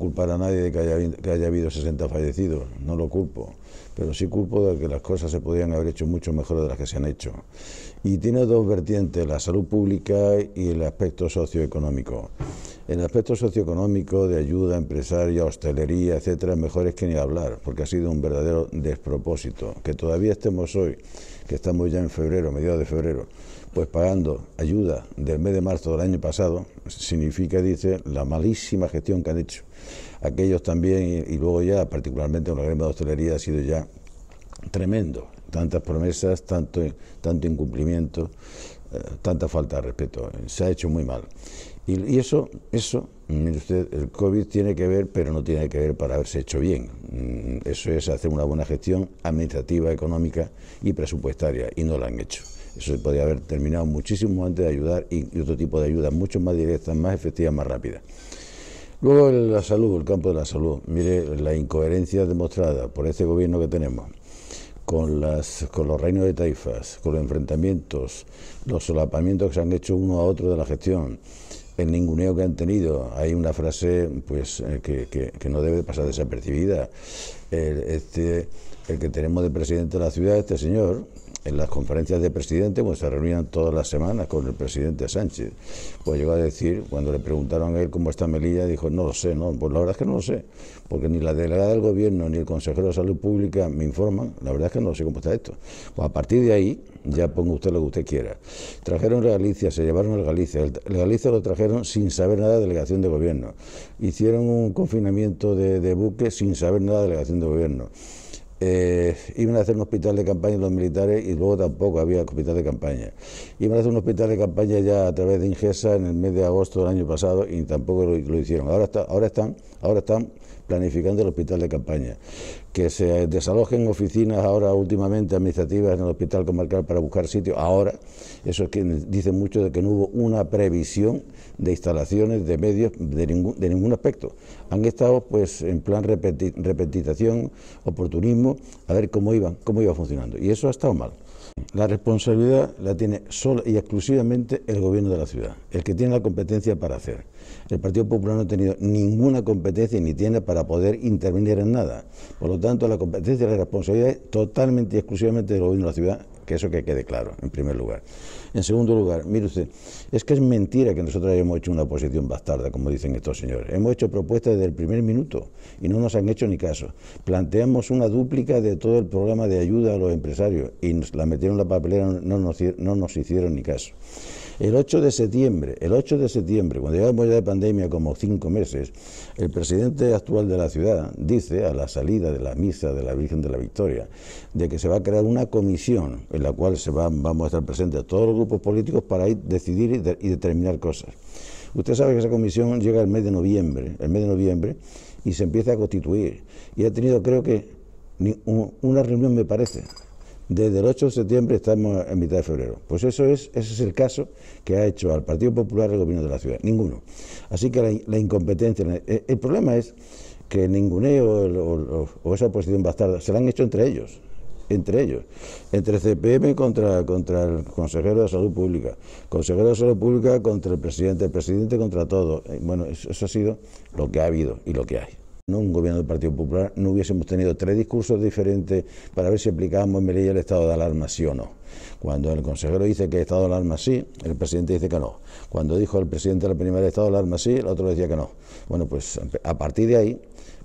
culpar a nadie de que haya, habido 60 fallecidos, no lo culpo, pero sí culpo de que las cosas se podían haber hecho mucho mejor de las que se han hecho. Y tiene dos vertientes, la salud pública y el aspecto socioeconómico. El aspecto socioeconómico de ayuda empresaria, hostelería, etcétera, mejor es que ni hablar, porque ha sido un verdadero despropósito. Que todavía estemos hoy, que estamos ya en febrero, mediados de febrero, pues pagando ayuda del mes de marzo del año pasado, significa, dice, la malísima gestión que han hecho. Aquellos también, y, luego ya, particularmente en la de hostelería, ha sido ya tremendo. Tantas promesas, tanto, tanto incumplimiento, eh, tanta falta de respeto. Se ha hecho muy mal. Y, y, eso, eso, mire usted, el COVID tiene que ver, pero no tiene que ver para haberse hecho bien. Mm, eso es hacer una buena gestión administrativa, económica y presupuestaria, y no la han hecho. Eso se podría haber terminado muchísimo antes de ayudar y, otro tipo de ayudas mucho más directas, más efectivas, más rápidas. Luego la salud, el campo de la salud. Mire la incoherencia demostrada por este gobierno que tenemos, con, las, con los reinos de taifas, con los enfrentamientos, los solapamientos que se han hecho uno a otro de la gestión, el ninguneo que han tenido. Hay una frase pues eh, que, no debe pasar desapercibida. El, este, el que tenemos de presidente de la ciudad, este señor, en las conferencias de presidente, cuando pues se reunían todas las semanas con el presidente Sánchez. Pues llegó a decir, cuando le preguntaron a él cómo está Melilla, dijo, no lo sé, no, pues la verdad es que no lo sé, porque ni la delegada del gobierno ni el consejero de salud pública me informan, la verdad es que no sé cómo está esto. Pues a partir de ahí, ya ponga usted lo que usted quiera. Trajeron a Galicia, se llevaron la Galicia, Galicia lo trajeron sin saber nada de delegación de gobierno. Hicieron un confinamiento de, de buques sin saber nada de delegación de gobierno eh, iban a hacer un hospital de campaña los militares y luego tampoco había hospital de campaña. Iban a hacer un hospital de campaña ya a través de Ingesa en el mes de agosto del año pasado y tampoco lo, hicieron. Ahora, ahora, están, ahora están planificando el hospital de campaña. Que se desalojen oficinas ahora últimamente administrativas en el hospital comarcal para buscar sitio, ahora, eso es que dice mucho de que no hubo una previsión de instalaciones, de medios, de ningún, de ningún aspecto. Han estado pues en plan repetitación, oportunismo, a ver cómo iban, cómo iba funcionando. Y eso ha estado mal. La responsabilidad la tiene sola y exclusivamente el gobierno de la ciudad, el que tiene la competencia para hacer. El Partido Popular no ha tenido ninguna competencia ni tiene para poder intervenir en nada. Por lo tanto, la competencia y la responsabilidad es totalmente y exclusivamente del gobierno de la ciudad que eso que quede claro, en primer lugar. En segundo lugar, mire usted, es que es mentira que nosotros hayamos hecho una posición bastarda, como dicen estos señores. Hemos hecho propuestas desde el primer minuto y no nos han hecho ni caso. Planteamos una dúplica de todo el programa de ayuda a los empresarios y nos la metieron en la papelera, no nos, no nos hicieron ni caso. El 8 de septiembre, el 8 de septiembre, cuando llevamos ya de pandemia como cinco meses, el presidente actual de la ciudad dice, a la salida de la misa de la Virgen de la Victoria, de que se va a crear una comisión en la cual se vamos a estar presentes todos los grupos políticos para ir, decidir y, determinar cosas. Usted sabe que esa comisión llega el mes de noviembre, el mes de noviembre, y se empieza a constituir. Y ha tenido, creo que, una reunión, me parece, desde el 8 de septiembre estamos en mitad de febrero. Pues eso es, ese es el caso que ha hecho al Partido Popular el gobierno de la ciudad. Ninguno. Así que la, incompetencia, eh, el, problema es que ninguno ninguneo o, esa oposición bastarda se la han hecho entre ellos. Entre ellos, entre CPM contra, contra el consejero de salud pública, consejero de salud pública contra el presidente, el presidente contra todo. Eh, bueno, eso ha sido lo que ha habido y lo que hay un gobierno del Partido Popular, no hubiésemos tenido tres discursos diferentes para ver si aplicábamos en Melilla el estado de alarma sí o no. Cuando el consejero dice que el estado de alarma sí, el presidente dice que no. Cuando dijo el presidente la primera estado de alarma sí, el otro decía que no. Bueno, pues a partir de ahí,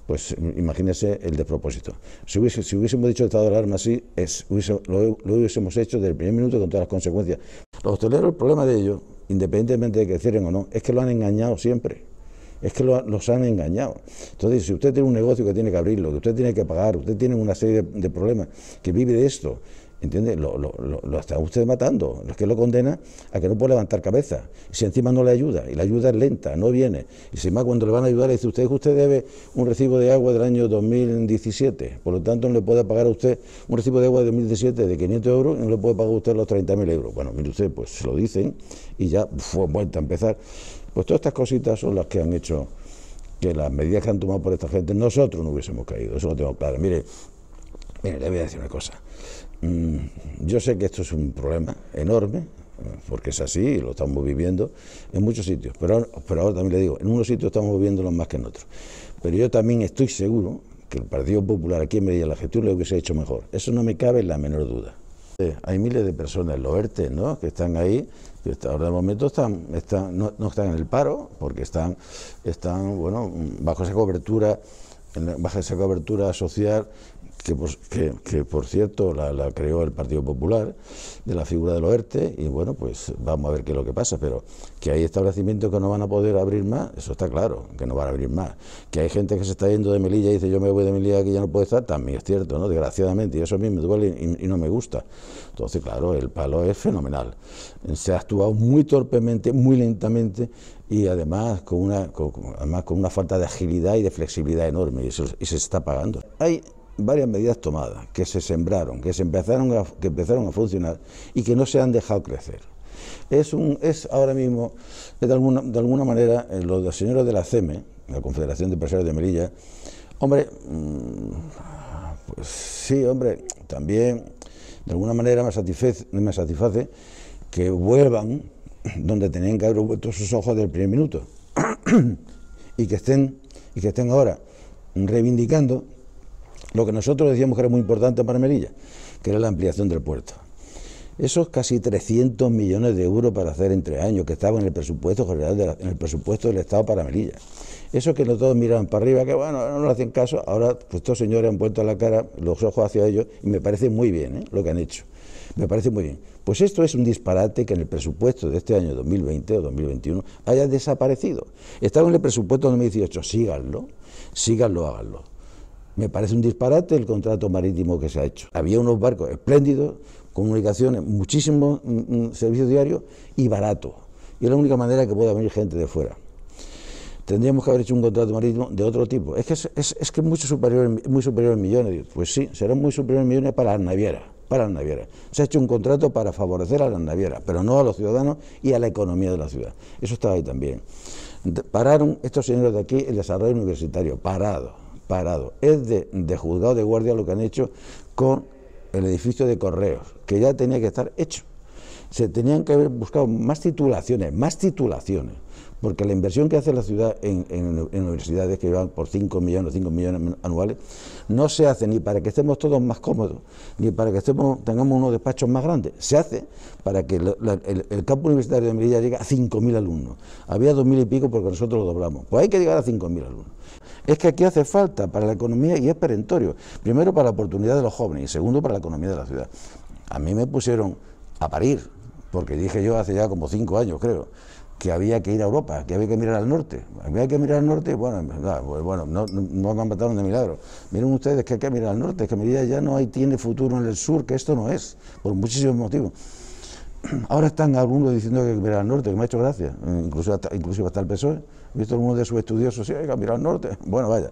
pues imagínese el despropósito. Si, hubiésemos dicho estado de alarma sí, es, lo, lo, hubiésemos hecho desde el primer minuto con todas las consecuencias. Los hosteleros, el problema de ellos, independientemente de que cierren o no, es que lo han engañado siempre es que los han engañado. Entonces, si usted tiene un negocio que tiene que abrirlo, que usted tiene que pagar, usted tiene una serie de problemas, que vive de esto, ¿Entiende? Lo, lo, lo, lo, está usted matando. Es que lo condena a que no puede levantar cabeza. Si encima no le ayuda, y la ayuda es lenta, no viene. Y si más cuando le van a ayudar, le dice usted usted debe un recibo de agua del año 2017. Por lo tanto, no le puede pagar a usted un recibo de agua de 2017 de 500 euros y no le puede pagar a usted los 30.000 euros. Bueno, mire usted, pues se lo dicen y ya fue vuelta a empezar. Pues todas estas cositas son las que han hecho que las medidas que han tomado por esta gente, nosotros no hubiésemos caído. Eso lo tengo claro. Mire, mire, le voy a decir una cosa. Mm, yo sé que esto es un problema enorme, porque es así, lo estamos viviendo en muchos sitios, pero pero ahora también le digo, en unos sitios estamos viviéndolo más que en otros. Pero yo también estoy seguro que el Partido Popular aquí en Medellín la gestión lo hubiese hecho mejor. Eso no me cabe la menor duda. Eh, hay miles de personas, los ERTE, ¿no? que están ahí, que ahora de momento están, no, están en el paro, porque están, están bueno, bajo esa cobertura, bajo esa cobertura social pues, que, por cierto la, creó el Partido Popular, de la figura del ERTE... y bueno, pues vamos a ver qué es lo que pasa, pero que hay establecimientos que no van a poder abrir más, eso está claro, que no van a abrir más. Que hay gente que se está yendo de Melilla y dice yo me voy de Melilla que ya no puedo estar, también es cierto, ¿no? Desgraciadamente, y eso a mí me duele y, no me gusta. Entonces, claro, el palo es fenomenal. Se ha actuado muy torpemente, muy lentamente, y además con una, además con una falta de agilidad y de flexibilidad enorme, y, eso, y se está pagando. Hay varias medidas tomadas, que se sembraron, que, se empezaron, a, que empezaron a funcionar y que no se han dejado crecer. Es, un, es ahora mismo, de alguna, de alguna manera, eh, los señores de la CEME, la Confederación de Empresarios de Melilla, hombre, mm, pues sí, hombre, también de alguna manera me satisface, me satisface que vuelvan donde tenían que haber vuelto sus ojos del primer minuto y que estén y que estén ahora reivindicando lo que nosotros decíamos que era muy importante para Melilla, que era la ampliación del puerto. Esos casi 300 millones de euros para hacer entre años, que estaba en el presupuesto general, en el presupuesto del Estado para Melilla. Eso que no todos miraban para arriba, que bueno, no le hacen caso, ahora pues estos señores han vuelto a la cara, los ojos hacia ellos, y me parece muy bien ¿eh? lo que han hecho. Me parece muy bien. Pues esto es un disparate que en el presupuesto de este año 2020 o 2021 haya desaparecido. Estaba en el presupuesto 2018, síganlo, síganlo, háganlo. Me parece un disparate el contrato marítimo que se ha hecho. Había unos barcos espléndidos, comunicaciones, muchísimos mm, mm, servicios diarios y barato. Y es la única manera que pueda venir gente de fuera. Tendríamos que haber hecho un contrato marítimo de otro tipo. Es que es, que mucho muy superior, muy superior en millones. Pues sí, será muy superior en millones para las navieras. Para las navieras. Se ha hecho un contrato para favorecer a las navieras, pero no a los ciudadanos y a la economía de la ciudad. Eso estaba ahí también. Pararon estos señores de aquí el desarrollo universitario, parado parado. Es de, juzgado de guardia lo que han hecho con el edificio de correos, que ya tenía que estar hecho. Se tenían que haber buscado más titulaciones, más titulaciones, porque la inversión que hace la ciudad en, universidades que van por 5 millones, 5 millones anuales, no se hace ni para que estemos todos más cómodos, ni para que estemos, tengamos unos despachos más grandes. Se hace para que el, el, campo universitario de Melilla llegue a 5.000 alumnos. Había 2.000 y pico porque nosotros lo doblamos. Pues hay que llegar a 5.000 alumnos es que aquí hace falta para la economía y es perentorio. Primero para la oportunidad de los jóvenes y segundo para la economía de la ciudad. A mí me pusieron a parir, porque dije yo hace ya como cinco años, creo, que había que ir a Europa, que había que mirar al norte. Había que mirar al norte, bueno, pues bueno no, no, han me mataron de milagro. Miren ustedes que hay que mirar al norte, que medida ya no hay, tiene futuro en el sur, que esto no es, por muchísimos motivos. Ahora están algunos diciendo que hay que mirar al norte, que me ha hecho gracia, incluso incluso hasta el PSOE. Y todo el mundo de sus estudiosos, sí, hay mirar al norte. Bueno, vaya.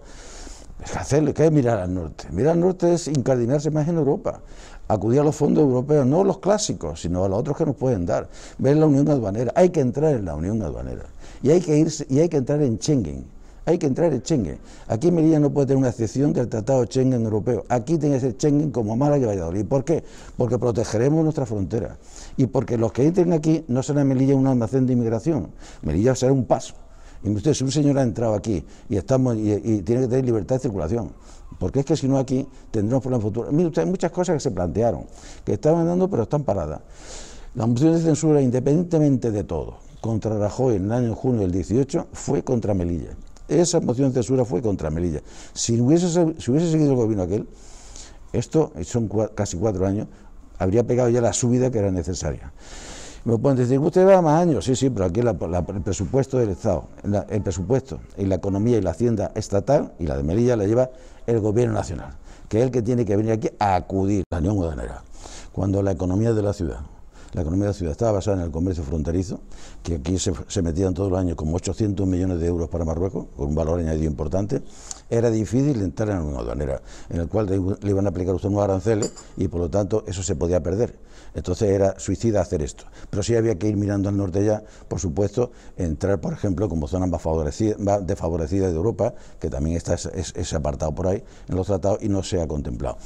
Es que ¿qué es mirar al norte? Mirar al norte es incardinarse más en Europa, acudir a los fondos europeos, no los clásicos, sino a los otros que nos pueden dar. Ver la Unión Aduanera, hay que entrar en la Unión Aduanera. Y hay que, irse, y hay que entrar en Schengen, hay que entrar en Schengen. Aquí Melilla no puede tener una excepción del Tratado Schengen europeo. Aquí tiene que ser Schengen como Málaga y Valladolid. ¿Por qué? Porque protegeremos nuestra frontera. Y porque los que entren aquí no será Melilla un almacén de inmigración. Melilla será un paso. Y usted, si un señor ha entrado aquí y, estamos, y, tiene que tener libertad de circulación, porque es que si no aquí tendremos problemas futuros. Mire usted, hay muchas cosas que se plantearon, que estaban dando pero están paradas. La moción de censura, independientemente de todo, contra Rajoy en el año junio del 18, fue contra Melilla. Esa moción de censura fue contra Melilla. Si hubiese, hubiese seguido el gobierno aquel, esto, son casi cuatro años, habría pegado ya la subida que era necesaria. Me pueden decir, usted lleva más años, sí, sí, pero aquí el presupuesto del Estado, el presupuesto y la economía y la hacienda estatal y la de Melilla la lleva el gobierno nacional, que es el que tiene que venir aquí a acudir a la Unión Aduanera, cuando la economía de la ciudad la economía de la ciudad estaba basada en el comercio fronterizo, que aquí se, metían todos los años como 800 millones de euros para Marruecos, con un valor añadido importante, era difícil entrar en una aduanera, en el cual le iban a aplicar usted nuevos aranceles y por lo tanto eso se podía perder. Entonces era suicida hacer esto. Pero sí había que ir mirando al norte ya, por supuesto, entrar, por ejemplo, como zona más, desfavorecida de Europa, que también está ese apartado por ahí en los tratados y no se ha contemplado.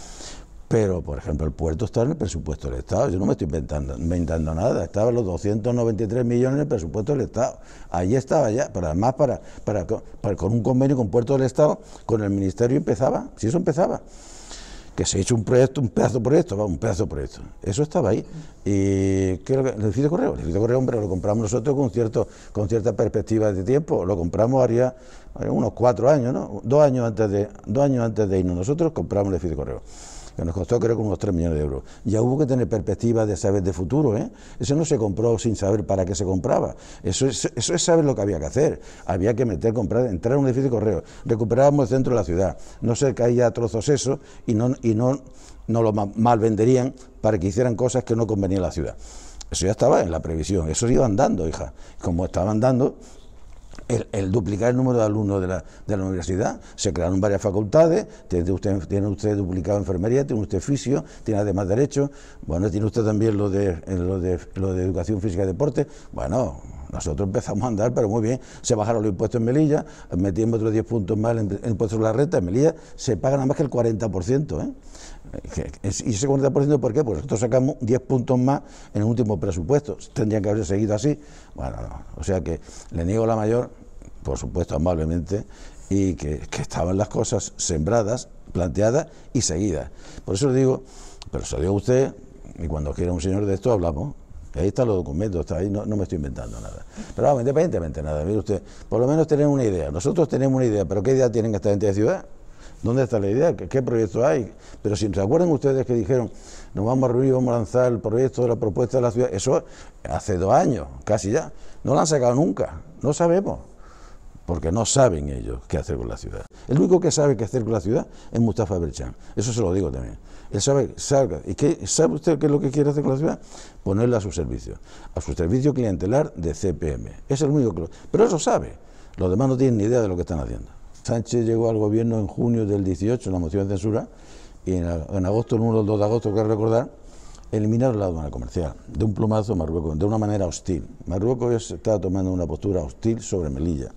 Pero, por ejemplo, el puerto estaba en el presupuesto del Estado. Yo no me estoy inventando, nada. Estaban los 293 millones en el presupuesto del Estado. ...ahí estaba ya, pero además para, con un convenio con Puerto del Estado, con el Ministerio empezaba, si eso empezaba. Que se hizo un proyecto, un pedazo de proyecto, va, un pedazo de proyecto. Eso estaba ahí. ¿Y qué lo que, el edificio Correo? El edificio Correo, hombre, lo compramos nosotros con, cierto, con cierta perspectiva de tiempo. Lo compramos haría, unos cuatro años, ¿no? Dos años antes de, dos años antes de irnos nosotros compramos el edificio Correo que nos costó creo que unos 3 millones de euros. Ya hubo que tener perspectiva de saber de futuro, ¿eh? Eso no se compró sin saber para qué se compraba. Eso es, eso es saber lo que había que hacer. Había que meter, comprar, entrar a un edificio de correo. Recuperábamos el centro de la ciudad. No se caía a trozos eso y no, y no, no lo mal venderían para que hicieran cosas que no convenían a la ciudad. Eso ya estaba en la previsión, eso iba andando, hija. Como estaba andando, el, duplicar el número de alumnos de la, de la, universidad. Se crearon varias facultades, tiene usted, tiene usted duplicado enfermería, tiene usted fisio, tiene además derecho, bueno, tiene usted también lo de, lo de, lo de educación física y deporte. Bueno, nosotros empezamos a andar, pero muy bien. Se bajaron los impuestos en Melilla, metimos otros 10 puntos más en, el impuestos a la renta. En Melilla se paga nada más que el 40%. ¿eh? ¿Y ese 40% por qué? Pues nosotros sacamos 10 puntos más en el último presupuesto. Tendrían que haber seguido así. Bueno, o sea que le niego la mayor, por supuesto, amablemente, y que, estaban las cosas sembradas, planteadas y seguidas. Por eso le digo, pero se lo usted, y cuando quiera un señor de esto hablamos. Ahí están los documentos, está ahí, no, me estoy inventando nada. Pero vamos, independientemente nada, mire usted, por lo menos tener una idea. Nosotros tenemos una idea, pero ¿qué idea tienen esta gente de ciudad? ¿Dónde está la idea? ¿Qué, proyecto hay? Pero si se acuerdan ustedes que dijeron, nos vamos a reunir, vamos a lanzar el proyecto de la propuesta de la ciudad, eso hace dos años, casi ya, no lo han sacado nunca, no sabemos porque no saben ellos qué hacer con la ciudad. El único que sabe qué hacer con la ciudad es Mustafa Berchan, eso se lo digo también. Él sabe, salga, ¿y qué, sabe usted qué es lo que quiere hacer con la ciudad? Ponerla a su servicio, a su servicio clientelar de CPM. Es el único que lo... Pero eso sabe, los demás no tienen ni idea de lo que están haciendo. Sánchez llegó al gobierno en junio del 18, la moción de censura, y en, agosto, el 1 o el 2 de agosto, que recordar, eliminar la aduana comercial, de un plumazo Marruecos, de una manera hostil. Marruecos está tomando una postura hostil sobre Melilla.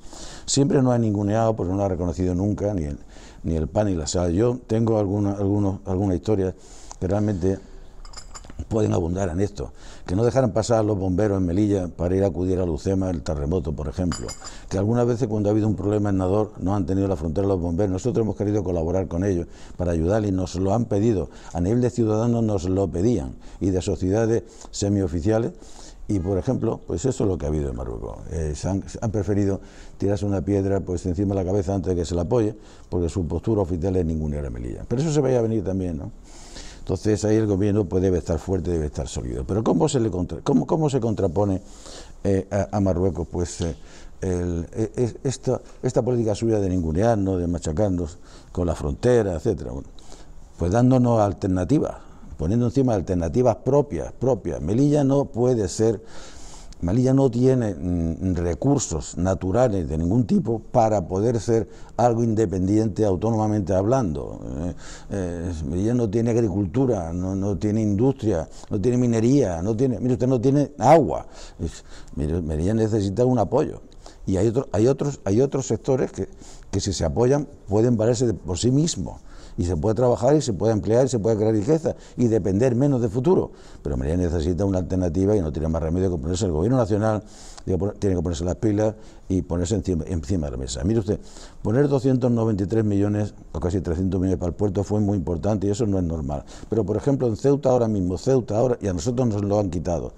Siempre no ha ninguneado, porque no lo ha reconocido nunca, ni el, ni el PAN ni la sal Yo tengo alguna, algunos, alguna historia que realmente pueden abundar en esto. Que no dejaran pasar a los bomberos en Melilla para ir a acudir a Lucema el terremoto, por ejemplo. Que algunas veces cuando ha habido un problema en Nador no han tenido la frontera los bomberos. Nosotros hemos querido colaborar con ellos para ayudar y nos lo han pedido. A nivel de ciudadanos nos lo pedían y de sociedades semioficiales. Y por ejemplo, pues eso es lo que ha habido en Marruecos. Eh, han, preferido tirarse una piedra pues encima de la cabeza antes de que se la apoye, porque su postura oficial es ninguna era Melilla. Pero eso se vaya a venir también, ¿no? Entonces ahí el gobierno pues, debe estar fuerte, debe estar sólido. Pero ¿cómo se, le cómo, cómo se contrapone eh, a, Marruecos pues, eh, e, e, esta, esta, política suya de ningunearnos, de machacarnos con la frontera, etcétera? pues dándonos alternativas, poniendo encima alternativas propias, propias. Melilla no puede ser Malilla no tiene mm, recursos naturales de ningún tipo para poder ser algo independiente autónomamente hablando. Eh, eh no tiene agricultura, no, tiene industria, no tiene minería, no tiene, usted, no tiene agua. necesita un apoyo. Y hay, hay, otros, hay otros sectores que, que si se apoyan pueden valerse por sí mismos y se puede trabajar y se puede emplear y se puede crear riqueza y depender menos de futuro. Pero María necesita una alternativa y no tiene más remedio que ponerse el gobierno nacional, tiene que ponerse las pilas y ponerse encima, de la mesa. Mire usted, poner 293 millones o casi 300 millones para el puerto fue muy importante y eso no es normal. Pero por ejemplo en Ceuta ahora mismo, Ceuta ahora, y a nosotros nos lo han quitado.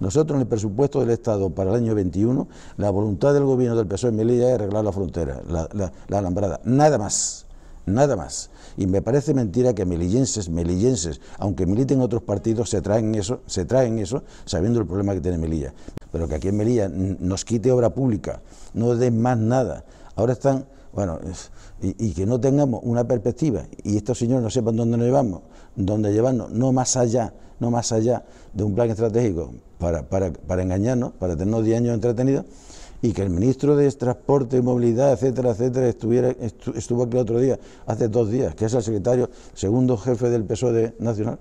Nosotros en el presupuesto del Estado para el año 21, la voluntad del gobierno del PSOE en Melilla es arreglar la frontera, la alambrada, nada más nada más. Y me parece mentira que melillenses, melillenses, aunque militen otros partidos, se traen eso, se traen eso sabiendo el problema que tiene Melilla. Pero que aquí en Melilla nos quite obra pública, no den más nada. Ahora están, bueno, y, que no tengamos una perspectiva y estos señores no sepan dónde nos llevamos, dónde llevarnos, no más allá, no más allá de un plan estratégico para, para, para engañarnos, para tenernos 10 años entretenidos y que el ministro de Transporte y Movilidad, etcétera, etcétera, estuviera, estuvo aquí el otro día, hace dos días, que es el secretario, segundo jefe del PSOE nacional,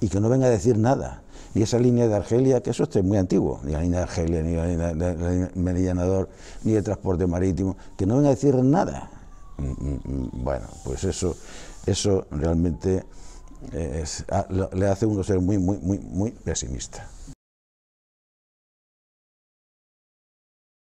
y que no venga a decir nada. Y esa línea de Argelia, que eso es muy antiguo, ni la línea de Argelia, ni la línea de medellanador, ni de transporte marítimo, que no venga a decir nada. Mm, mm, mm, bueno, pues eso, eso realmente eh, ah, le hace uno ser muy, muy, muy, muy pesimista.